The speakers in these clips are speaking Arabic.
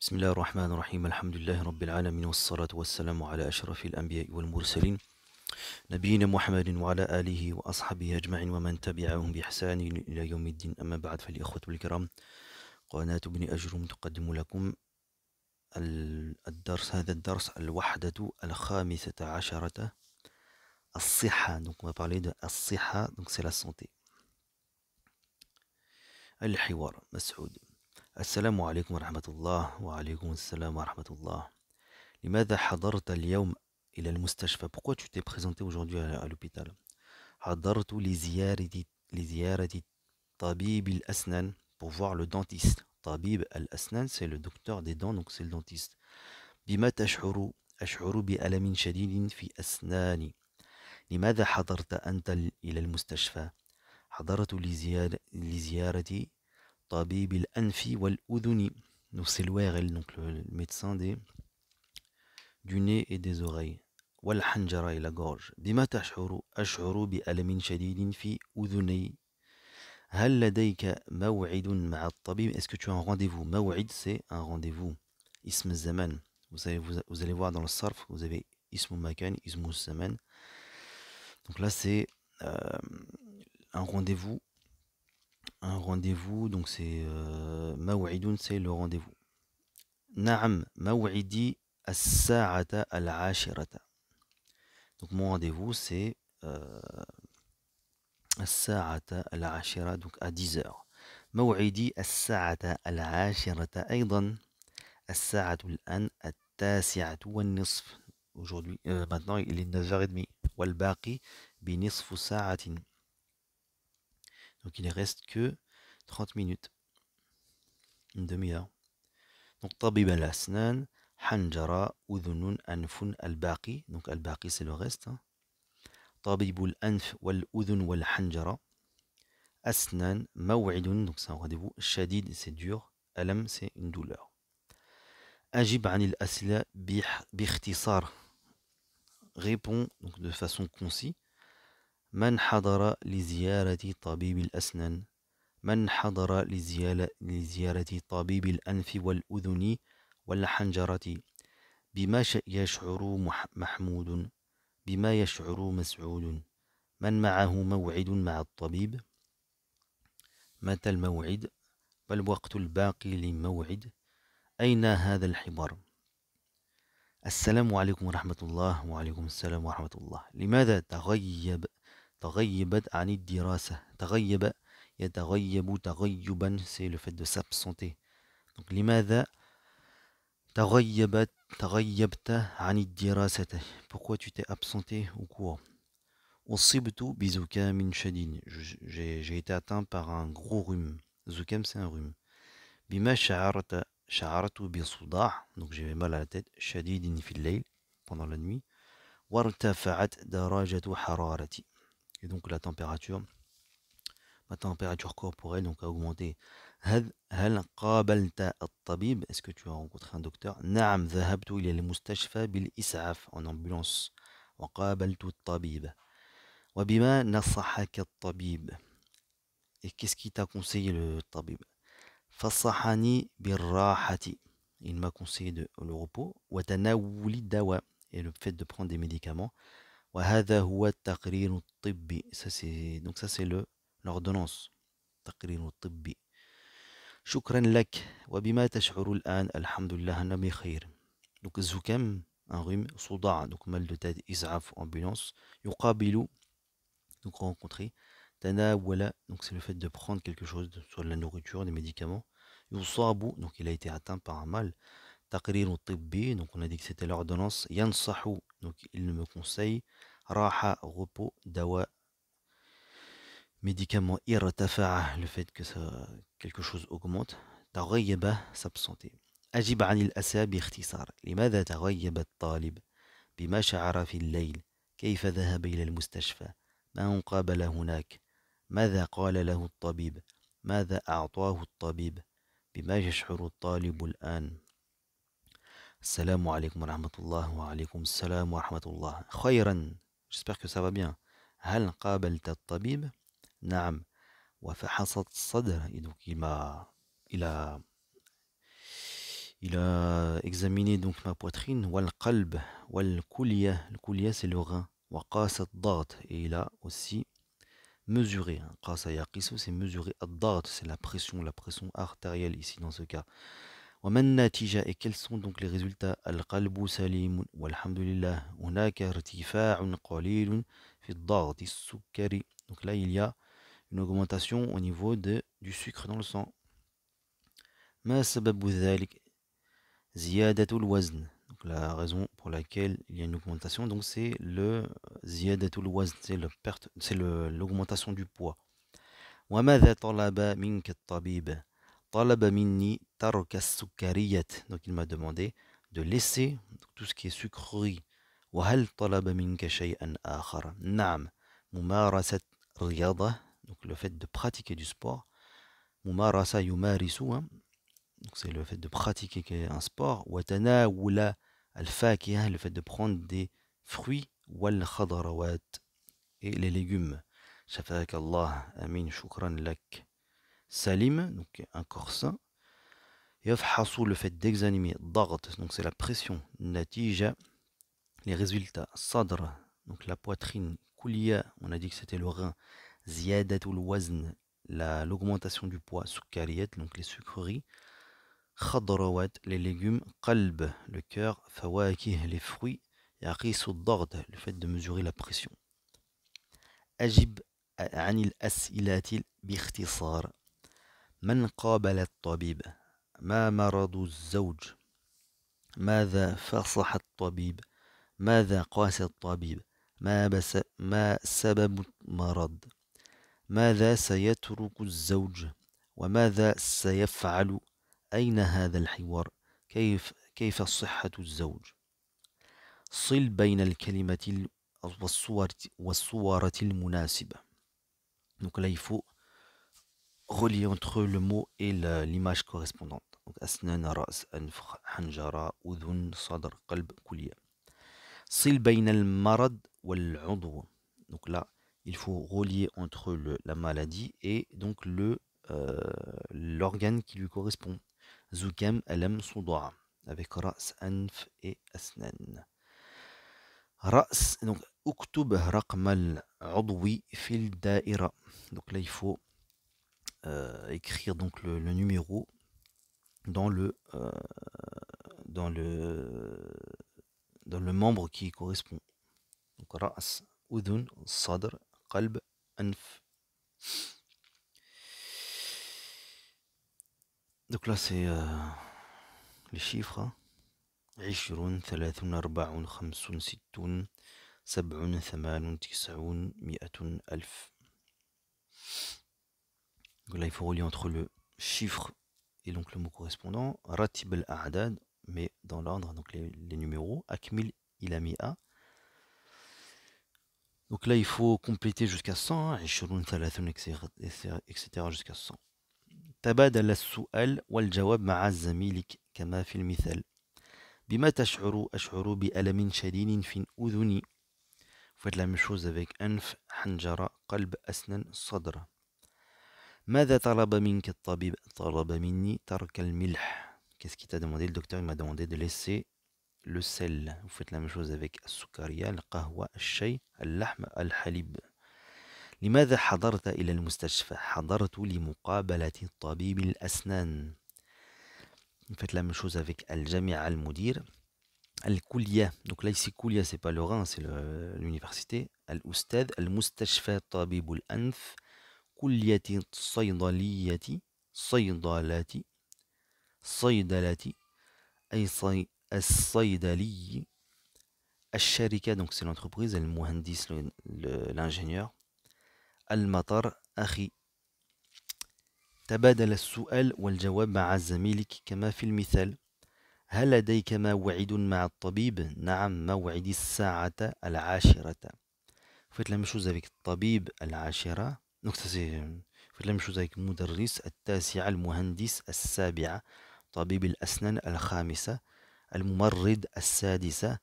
بسم الله الرحمن الرحيم الحمد لله رب العالمين والصلاة والسلام على أشرف الأنبياء والمرسلين نبينا محمد وعلى آله وأصحابه أجمعين ومن تبعهم بإحسان إلى يوم الدين أما بعد فالإخوة الكرام قناة ابن أجرم تقدم لكم الدرس هذا الدرس الوحدة الخامسة عشرة الصحة دونك on الصحة دونك سي لا الحوار مسعود السلام عليكم ورحمة الله وعليكم السلام ورحمة الله لماذا حضرت اليوم إلى المستشفى pourquoi tu t'es présenté aujourd'hui à l'hôpital حضرت لزيارة لزيارة طبيب الأسنان pour voir le dentiste طبيب الأسنان c'est le docteur des dents donc c'est le dentiste بما تشعر أشعر بألم شديد في أسناني لماذا حضرت أنت إلى المستشفى حضرت لزيارة, لزيارة Tabib al-Anfi wal-Uduni. Donc c'est l'ORL, donc le médecin des, du nez et des oreilles. Wal والحنجرة la gorge بما تشعر أشعر بألم شديد في أذني هل لديك موعد مع الطبيب Est-ce que tu as un rendez-vous موعد c'est un rendez-vous Ism zaman. vous allez, vous, vous allez voir dans le sarf vous avez اسم makan, اسم zaman. donc là c'est euh, un rendez-vous un rendez-vous, donc c'est euh, Maw'idoun, c'est le rendez-vous. Naam, Maw'idi as-sa'ata al-ashirata. Donc mon rendez-vous c'est euh, as-sa'ata al-ashira, donc à 10h. Maw'idi as-sa'ata al-ashirata Al-An, at الآن التاسعة nisf Aujourd'hui, euh, maintenant il est 9h30. bi بنصف ساعة. Donc il ne reste que 30 minutes, une demi-heure. Donc Tabib al-Asnan, Hanjara, Udunun Anfun, Al-Baqi. Donc Al-Baqi c'est le reste. Hein. Tabib al-Anf, Wal-Udhun, Wal-Hanjara. Asnan, Maw'idun, donc c'est un rendez-vous. Shadid, c'est dur. Alam, c'est une douleur. Ajib anil asila bikhtisar. Réponds donc de façon concise. من حضر لزيارة طبيب الأسنان من حضر لزيارة طبيب الأنف والأذن والحنجرة بما يشعر محمود بما يشعر مسعود من معه موعد مع الطبيب متى الموعد ما الوقت الباقي للموعد أين هذا الحبر السلام عليكم ورحمة الله وعليكم السلام ورحمة الله لماذا تغيب تغيبت عن الدراسة تغيب يتغيب تغيبا سي لو فات دو سابسونتي دونك لماذا تغيبت تغيبت عن الدراسة بوكو تو تي ابسونتي او كو اصبت بزكام شديد جي جي تي اتان بار ان غرو روم زكام سي ان روم بما شعرت شعرت بصداع دونك جي مال على تيت شديد في الليل pendant la nuit وارتفعت درجة حرارتي et donc la température ma température corporelle donc a augmenté est-ce que tu as rencontré un docteur ila al-mustashfa bil is'af en ambulance et qu'est-ce qui t'a conseillé le tabib il m'a conseillé de, le repos et le fait de prendre des médicaments وهذا هو التقرير الطبي دونك سا سي لوردونونس التقرير الطبي شكرا لك وبما تشعر الان الحمد لله انا بخير دونك الزكام ان غيم صداع دونك مال دو تاد ازعاف امبولونس يقابل دونك رونكونتري تناول دونك سي لو فات دو بخون كيلكو شوز سو لا نوريتور دي ميديكامون يصاب دونك الى ايتي اتان بار مال تقرير طبي دونك انا ديك سيتي لوردونونس ينصح Donc il me conseille Raha, repos, Dawa, médicament, Irtafa'a, le fait que ça, quelque chose augmente, taghayyaba, s'absenter. أجب عن الأسى باختصار لماذا تغيب الطالب بما شعر في الليل كيف ذهب إلى المستشفى من قابل هناك ماذا قال له الطبيب ماذا أعطاه الطبيب بما يشعر الطالب الآن Salam alaikum wa rahmatullah wa alaikum salam wa rahmatullah. Khayran. J'espère que ça va bien. Hal tat tabib Naam. Wa fahasat sadr. Et donc il m'a il a il a examiné donc ma poitrine wal qalb wal kulya. Le kulya c'est le rein. Wa qasat dart. Et il a aussi mesuré. Hein. Qasa yaqisu c'est mesuré ad-dart, c'est la pression, la pression artérielle ici dans ce cas et quels sont donc les résultats Donc là il y a une augmentation au niveau de, du sucre dans le sang. la raison pour laquelle il y a une augmentation donc c'est le le perte c'est l'augmentation du poids. Donc il m'a demandé de laisser tout ce qui est sucrerie. وهل طلب منك شيئا آخر؟ نعم ممارسة رياضة donc le fait de pratiquer du sport ممارسة يمارس donc c'est le fait de pratiquer un sport وتناول الفاكهة le fait de prendre des fruits والخضروات et les légumes شفاك الله أمين شكرا لك salim, donc un corps sain, et le fait d'examiner, dard, donc c'est la pression, natija, les résultats, sadr, donc la poitrine, Kulia, on a dit que c'était le rein, ziyadatul wazn, l'augmentation du poids, soukariyat, donc les sucreries, khadrawat, les légumes, Kalb, le cœur, fawakih, les fruits, et dard, le fait de mesurer la pression. Ajib anil as'ilatil bikhtisar. من قابل الطبيب ما مرض الزوج ماذا فصح الطبيب ماذا قاس الطبيب ما, بس ما سبب المرض ماذا سيترك الزوج وماذا سيفعل أين هذا الحوار كيف كيف صحة الزوج صل بين الكلمة والصورة, والصورة المناسبة نكليفو relier entre le mot et l'image correspondante. Donc, hanjara, hanjara, أنف sadr, أذن C'est Sil lien le marad المرض والعضو. Donc là, il faut relier entre la maladie et donc le euh, l'organe qui lui correspond. Zukam alam souda avec ra's anf et asnan. Ra's donc uktub raqmal adwi fil da'ira. Donc là il faut euh, écrire donc le, numéro dans le euh, dans le dans le membre qui correspond. Donc ras, udun, sadr, qalb, anf. Donc là c'est euh, les chiffres. 20 30 40 50 60 70 80 90 100 1000 donc là, il faut relier entre le chiffre et donc le mot correspondant. Ratibel al-A'dad, mais dans l'ordre, donc les, numéros. Akmil il a Donc là, il faut compléter jusqu'à 100. Ishurun, Thalathun, etc. jusqu'à 100. Tabad al السؤال والجواب al زميلك kama fil mithal. بما تشعر أشعر بألم شديد في أذني Vous faites la même chose avec anf hanjara kalb asnan Sodra. ماذا طلب منك الطبيب طلب مني ترك الملح qu'est-ce qu'il t'a demandé le docteur il m'a demandé de laisser le sel vous faites la même chose avec السكرية القهوة الشاي اللحم الحليب لماذا حضرت إلى المستشفى حضرت لمقابلة طبيب الأسنان vous faites la même chose avec الجامعة المدير الكلية دونك là كلية c'est لوغان سي rein الأستاذ المستشفى طبيب الأنف كلية الصيدلية صيدلة صيدلة أي صي... الصيدلي الشركة دونك سي لونتربريز المهندس لانجينيور المطر أخي تبادل السؤال والجواب مع زميلك كما في المثال هل لديك موعد مع الطبيب؟ نعم موعد الساعة العاشرة فيت la الطبيب العاشرة دونك سا سي في لا شوز avec مدرس التاسعة المهندس السابعة طبيب الأسنان الخامسة الممرض السادسة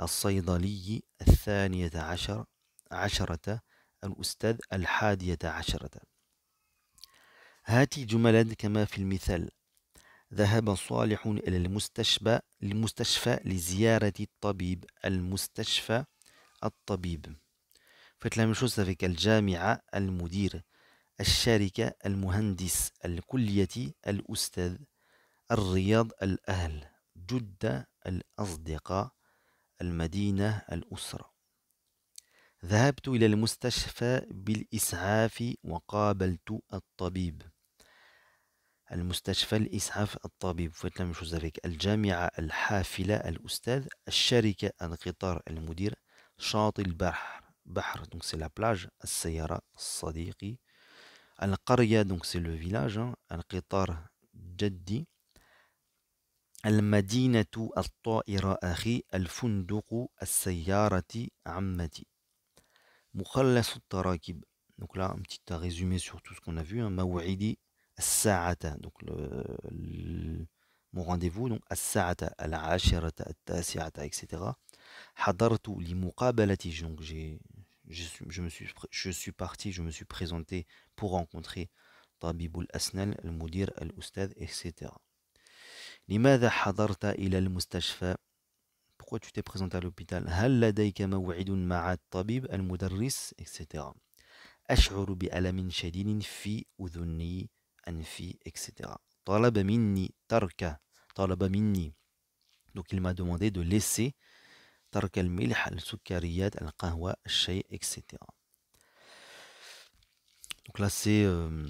الصيدلي الثانية عشر عشرة الأستاذ الحادية عشرة هاتي جملا كما في المثال ذهب صالح إلى المستشفى المستشفى لزيارة الطبيب المستشفى الطبيب faites la même chose avec Al-Jami'a, Al-Mudir, Al-Sharika, Al-Muhandis, Al-Kulliyati, Al-Ustad, Al-Riyad, Al-Ahl, جدة الأصدقاء المدينة الأسرة ذهبت إلى المستشفى بالإسعاف وقابلت الطبيب المستشفى الإسعاف الطبيب فتلم ذلك الجامعة الحافلة الأستاذ الشركة القطار المدير شاطئ البحر بحر دونك سي لا بلاج السيارة صديقي القرية دونك سي لو فيلاج القطار جدي المدينة الطائرة أخي الفندق السيارة عمتي مخلص التراكب دونك لا ان بتيت ريزومي سور تو سكون افو موعدي الساعة دونك مون رونديفو دونك الساعة العاشرة التاسعة اكسيتيرا حضرت لمقابلة جونغ جي je, me suis, je suis parti, je me suis présenté pour rencontrer طبيب الأسنان المدير الأستاذ etc. لماذا حضرت إلى المستشفى pourquoi tu t'es présenté à l'hôpital هل لديك موعد مع الطبيب المدرس etc. أشعر بألم شديد في أذني أنفي etc. طلب مني ترك طلب مني donc il m'a demandé de laisser etc donc là c'est euh,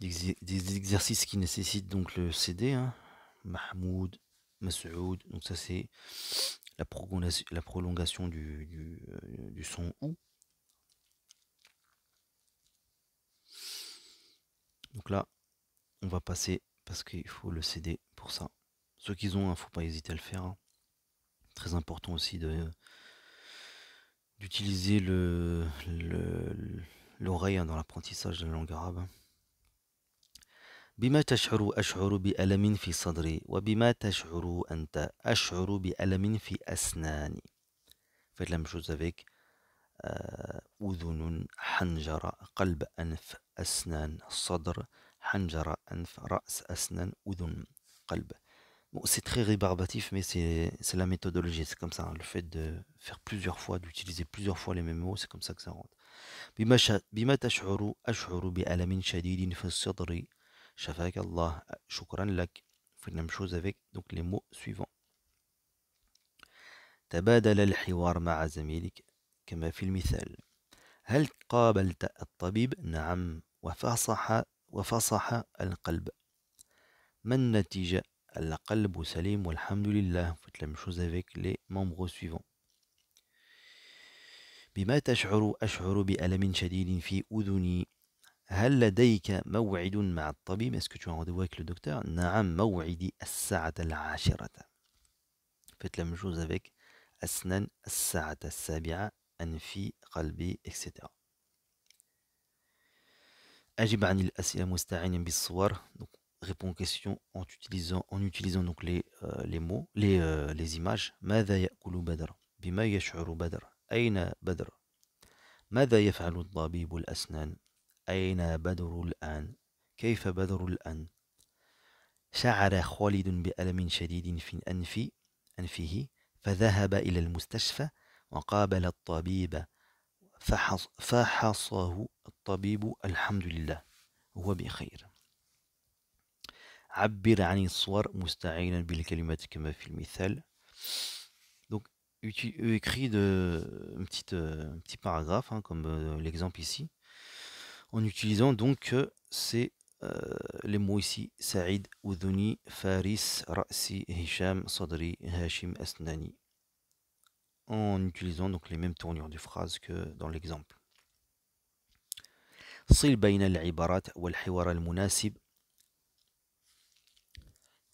des, exercices qui nécessitent donc le CD hein. Mahmoud Masoud donc ça c'est la prolongation, la prolongation euh, du, son OU donc là on va passer parce qu'il faut le CD pour ça ceux qui ont, un hein, faut pas hésiter à le faire. Hein très important aussi d'utiliser le, l'oreille le, hein, dans l'apprentissage de la langue arabe. بما تشعر أشعر بألم في صدري وبما تشعر أنت أشعر بألم في أسناني faites la même chose avec أذن حنجرة قلب أنف أسنان صدر حنجرة أنف رأس أسنان أذن قلب Bon, c'est très rébarbatif, mais c'est la méthodologie, c'est comme ça. Hein. Le fait de faire plusieurs fois, d'utiliser plusieurs fois les mêmes mots, c'est comme ça que ça rentre. بما تشعر أشعر بألم شديد في الصدر شفاك الله شكرا لك في même chose avec donc les mots suivants تبادل الحوار مع زميلك كما في المثال هل قابلت الطبيب نعم وفصح وفصح القلب ما النتيجة Al-Qalb Salim Walhamdulillah. Vous faites la même chose avec les membres suivants. بما تشعر أشعر بألم شديد في أذني هل لديك موعد مع الطبيب Est-ce que tu as rendez-vous avec le docteur نعم موعدي الساعة العاشرة Faites la même chose avec أسنان الساعة السابعة أنفي قلبي etc. أجب عن الأسئلة مستعينا بالصور Donc répond aux questions en utilisant, en utilisant donc les, euh, les mots, les, euh, les images. ماذا يأكل بدر؟ بما يشعر بدر؟ أين بدر؟ ماذا يفعل الطبيب الأسنان؟ أين بدر الآن؟ كيف بدر الآن؟ شعر خالد بألم شديد في أنفي أنفه فذهب إلى المستشفى وقابل الطبيب فحص فحصه الطبيب الحمد لله هو بخير عبر عن الصور مستعينا بالكلمات كما في المثال donc écrit de, petite, un petit paragraphe hein, comme euh, l'exemple ici en utilisant donc euh, ces euh, les mots ici Saïd, Oudouni, Faris, Ra'si, Hicham, Sadri, Hashim, Asnani en utilisant donc les mêmes tournures de phrases que dans l'exemple صل بين العبارات والحوار المناسب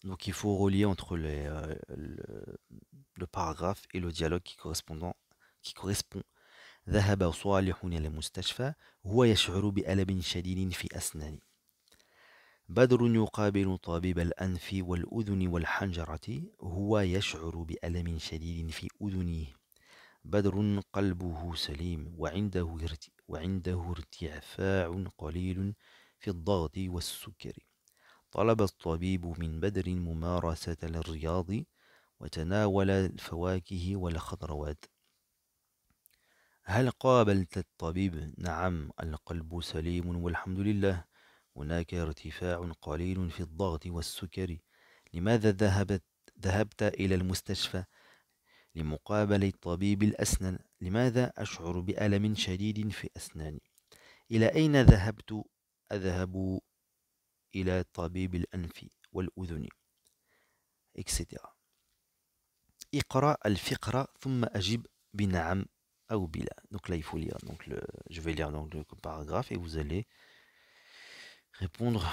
Donc il faut relier entre les, euh, le, le, paragraphe et le dialogue qui, correspondant, qui correspond. ذهب صالح إلى المستشفى هو يشعر بألم شديد في أسنانه بدر يقابل طبيب الأنف والأذن والحنجرة هو يشعر بألم شديد في أذنه بدر قلبه سليم وعنده وعنده ارتعفاع قليل في الضغط والسكر طلب الطبيب من بدر ممارسة للرياض وتناول الفواكه والخضروات هل قابلت الطبيب؟ نعم القلب سليم والحمد لله هناك ارتفاع قليل في الضغط والسكر لماذا ذهبت ذهبت إلى المستشفى؟ لمقابلة طبيب الأسنان لماذا أشعر بألم شديد في أسناني؟ إلى أين ذهبت؟ أذهب الى طبيب الانف والاذن etc. اقرا الفقره ثم اجب بنعم او بلا دونك لا يفو لير دونك لو جو في لير دونك لو باراغراف اي فوز الي ريبوندر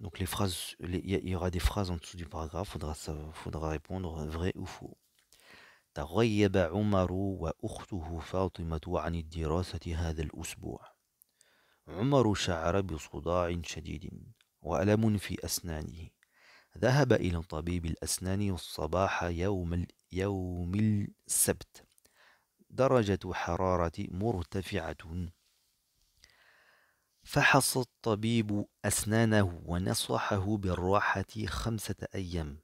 دونك لي فراز لي يورا دي فراز ان دسو دو باراغراف فودرا فودرا ريبوندر فري او فو تغيب عمر واخته فاطمه عن الدراسه هذا الاسبوع عمر شعر بصداع شديد وألم في أسنانه ذهب إلى طبيب الأسنان الصباح يوم, يوم السبت درجة حرارة مرتفعة فحص الطبيب أسنانه ونصحه بالراحة خمسة أيام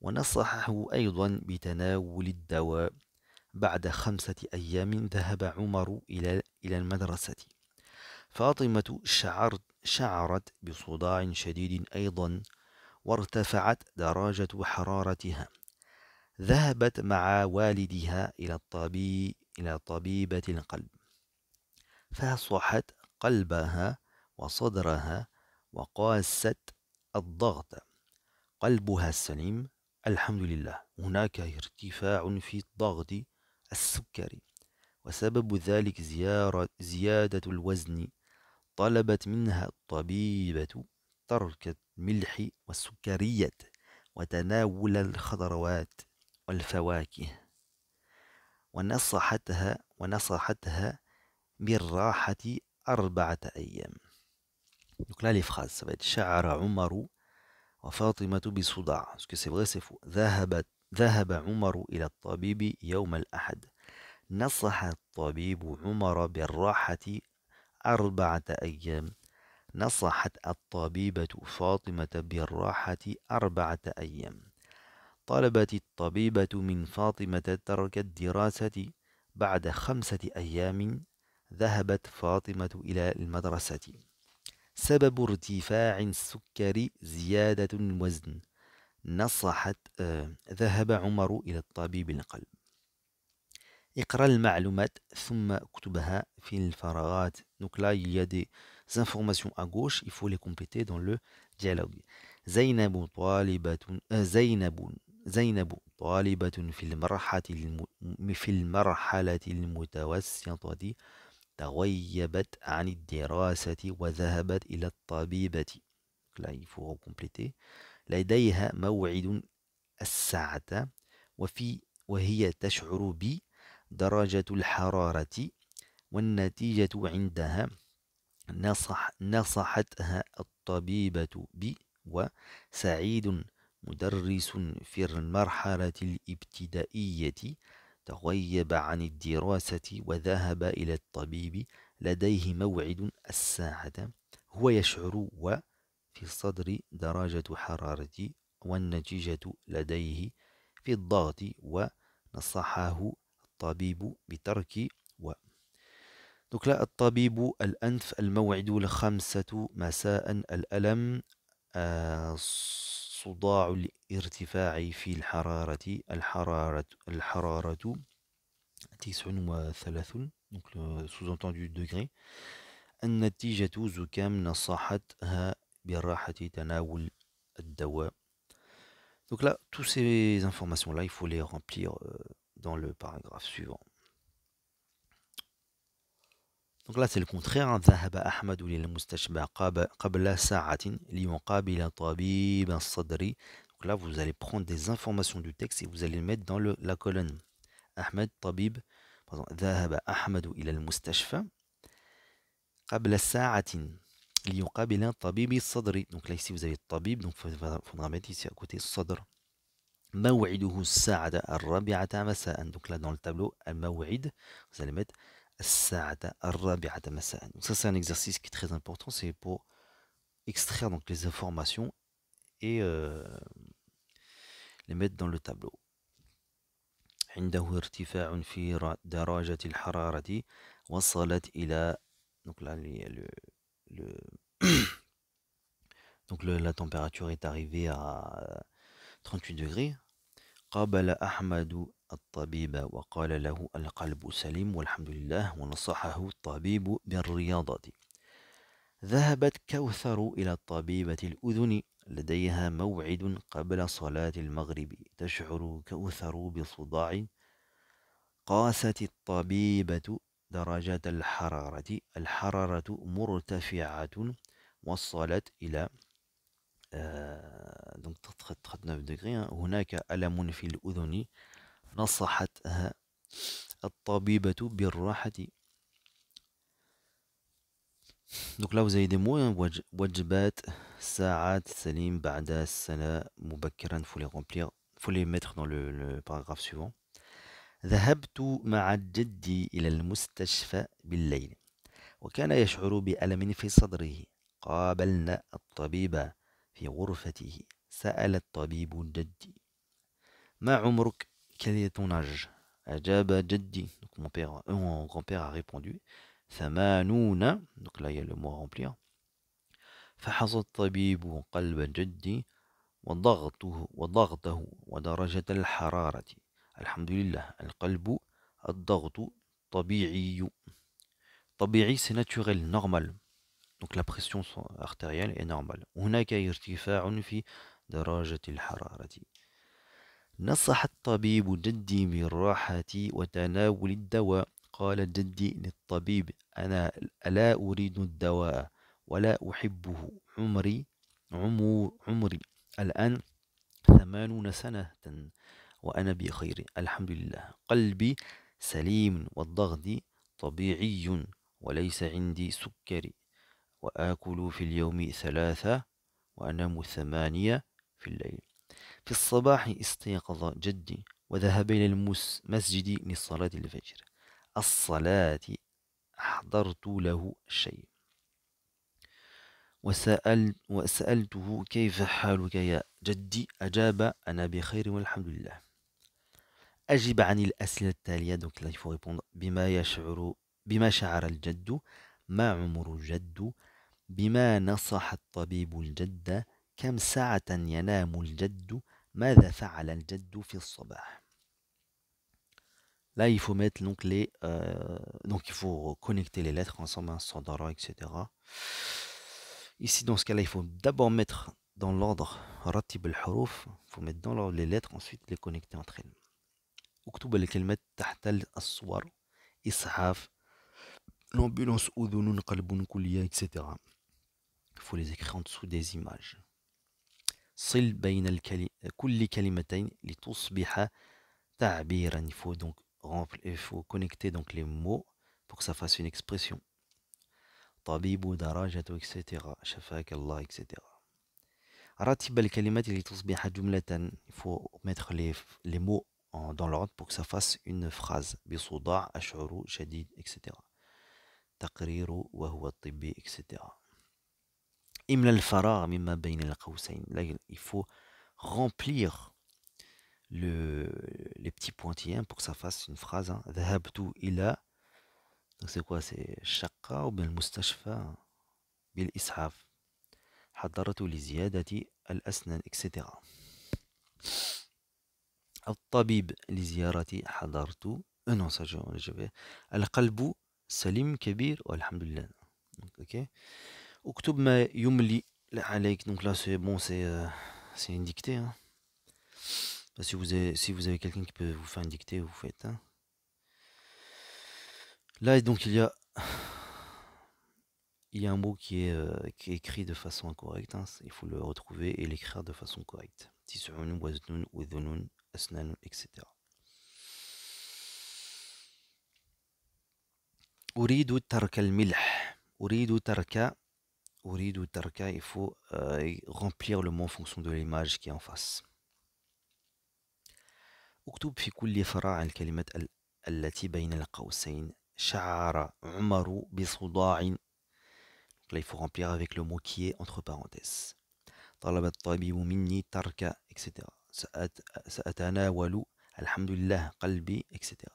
ونصحه أيضا بتناول الدواء بعد خمسة أيام ذهب عمر إلى إلى المدرسة فاطمة شعرت شعرت بصداع شديد أيضا وارتفعت درجة حرارتها ذهبت مع والدها إلى الطبيب إلى طبيبة القلب فصحت قلبها وصدرها وقاست الضغط قلبها السليم الحمد لله هناك ارتفاع في الضغط السكري وسبب ذلك زيارة زيادة الوزن طلبت منها الطبيبة ترك الملح والسكرية وتناول الخضروات والفواكه ونصحتها ونصحتها بالراحة أربعة أيام شعر عمر وفاطمة بصداع ذهبت ذهب عمر إلى الطبيب يوم الأحد. نصح الطبيب عمر بالراحة أربعة أيام نصحت الطبيبة فاطمة بالراحة أربعة أيام طلبت الطبيبة من فاطمة ترك الدراسة بعد خمسة أيام ذهبت فاطمة إلى المدرسة سبب ارتفاع السكر زيادة الوزن نصحت آه، ذهب عمر إلى الطبيب القلب اقرأ المعلومات ثم اكتبها في الفراغات دونك لا il دي زانفورماسيون ا غوش يفو لي كومبليتي دون لو ديالوغ زينب طالبة زينب زينب طالبة في المرحلة في المرحلة المتوسطة دي تغيبت عن الدراسة وذهبت إلى الطبيبة لا il كومبليتي لديها موعد الساعة وفي وهي تشعر بي درجة الحرارة والنتيجة عندها نصح نصحتها الطبيبة ب وسعيد مدرس في المرحلة الابتدائية تغيب عن الدراسة وذهب إلى الطبيب لديه موعد الساعة هو يشعر و في الصدر درجة حرارة والنتيجة لديه في الضغط ونصحه الطبيب بترك و دوك الطبيب الأنف الموعد الخمسة مساء الألم آه، صداع الارتفاع في الحرارة الحرارة الحرارة 39 donc le sous-entendu دوغري النتيجة زكام نصحتها بالراحة تناول الدواء Donc là, toutes ces informations-là, il faut les remplir euh, dans le paragraphe suivant. Donc là, c'est le contraire. ذهب أحمد للمستشفى قبل ساعة ليقابل طبيب الصدر. Donc là, vous allez prendre des informations du texte et vous allez le mettre dans le, la colonne. Ahmed, طبيب. Par exemple, ذهب أحمد إلى المستشفى قبل ساعة ليقابل طبيب الصدر. Donc là, ici, vous avez طبيب. Donc il faudra mettre ici à côté صدر. Donc là, dans le tableau, vous allez mettre Donc ça, c'est un exercice qui est très important. C'est pour extraire donc les informations et euh, les mettre dans le tableau. donc le, donc la température est arrivée à 38 euh, degrés قابل أحمد الطبيب وقال له القلب سليم والحمد لله ونصحه الطبيب بالرياضة ذهبت كوثر إلى الطبيبة الأذن لديها موعد قبل صلاة المغرب تشعر كوثر بصداع قاست الطبيبة درجة الحرارة الحرارة مرتفعة وصلت إلى آه، دونك 39 آه. هناك ألم في الأذن نصحتها الطبيبة بالراحة دونك لو زي دي وجبات ساعات سليم بعد السنة مبكرا فولي les فولي ميتر دون لو باراغراف سوفون ذهبت مع جدي إلى المستشفى بالليل وكان يشعر بألم في صدره قابلنا الطبيبة في غرفته سأل الطبيب جدي ما عمرك Quel est ton âge أجاب جدي donc mon père euh, mon grand-père a répondu ثمانون donc là il y a le mot à remplir فحصى الطبيب قلب جدي وضغطه وضغطه ودرجة الحرارة الحمد لله القلب الضغط طبيعي طبيعي c'est naturel normal دونك لا بريسيون ارتيريال اي نورمال هناك ارتفاع في درجة الحرارة نصح الطبيب جدي بالراحة وتناول الدواء قال جدي للطبيب أنا لا أريد الدواء ولا أحبه عمري عمو عمري الآن ثمانون سنة وأنا بخير الحمد لله قلبي سليم والضغط طبيعي وليس عندي سكري وآكل في اليوم ثلاثة وأنام ثمانية في الليل في الصباح استيقظ جدي وذهب إلى المسجد لصلاة الفجر الصلاة أحضرت له شيء وسألت وسألته كيف حالك يا جدي أجاب أنا بخير والحمد لله أجب عن الأسئلة التالية دونك بما يشعر بما شعر الجد ما عمر الجد بما نصح الطبيب الجد كم ساعة ينام الجد ماذا فعل الجد في الصباح Là, il faut mettre donc les, euh, donc il faut connecter les lettres ensemble, un sandara, etc. Ici, dans ce cas-là, il faut d'abord mettre dans l'ordre ratib al il faut mettre dans l'ordre les lettres, ensuite les connecter entre elles. اكتب الكلمات تحت الصور ishaf, l'ambulance أذن قلب kulia, etc. Il faut les écrire en dessous des images. صل بين كل كلمتين لتصبح تعبيرا. Il faut donc remplir, il faut connecter donc les mots pour que ça fasse une expression. طبيب درجة etc. شفاك الله etc. رتب الكلمات لتصبح جملة. Il faut mettre les, les mots en, dans l'ordre pour que ça fasse une phrase. بصداع أشعر شديد etc. تقرير وهو الطبي etc. إملا الفراغ مما بين القوسين لا il faut remplir le, les petits pointillés pour que ça fasse une phrase hein. ذهبت إلى donc c'est quoi c'est الشقة وبين المستشفى بالإسعاف حضرت لزيادة الأسنان etc الطبيب لزيارة حضرت non ça je, je vais القلب سليم كبير والحمد لله اوكي okay. Oktub ma yumli Donc là, c'est bon, c'est euh, c'est une dictée. Si hein. vous avez, si vous avez quelqu'un qui peut vous faire une dictée, vous faites. Hein. Là, donc, il y a, il y a un mot qui est, euh, qui écrit de façon incorrecte. Hein. Il faut le retrouver et l'écrire de façon correcte. etc. أريد ترك الملح ترك أريد الدرجة il faut euh, remplir le mot en fonction de l'image qui est en face اكتب في كل فراع الكلمة التي بين القوسين شعر عمر بصداع لا يفو il faut remplir avec le mot qui est entre parenthèses. طلب الطبيب مني ترك etc. سأتناول الحمد لله قلبي etc.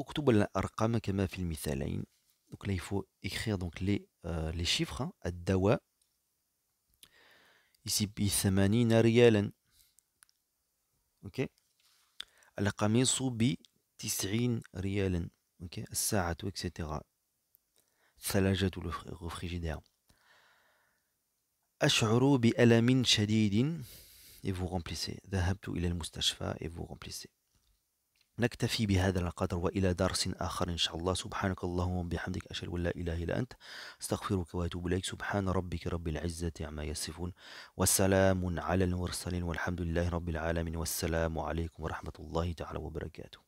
اكتب الأرقام كما في المثالين Donc là, il faut écrire euh, les, chiffres. à hein, dawa Ici, bi riyalan. Ok. Al-qamisu bi tis'in riyalan. Ok. Sa'atu, etc. Salajatu » le refrigidaire. « Ash'uru bi alamin shadidin. Et vous remplissez. Dahabtu ila al-mustashfa. Et vous remplissez. نكتفي بهذا القدر والى درس اخر ان شاء الله سبحانك اللهم وبحمدك اشهد ان لا اله الا انت استغفرك واتوب اليك سبحان ربك رب العزه عما يصفون وسلام على المرسلين والحمد لله رب العالمين والسلام عليكم ورحمه الله تعالى وبركاته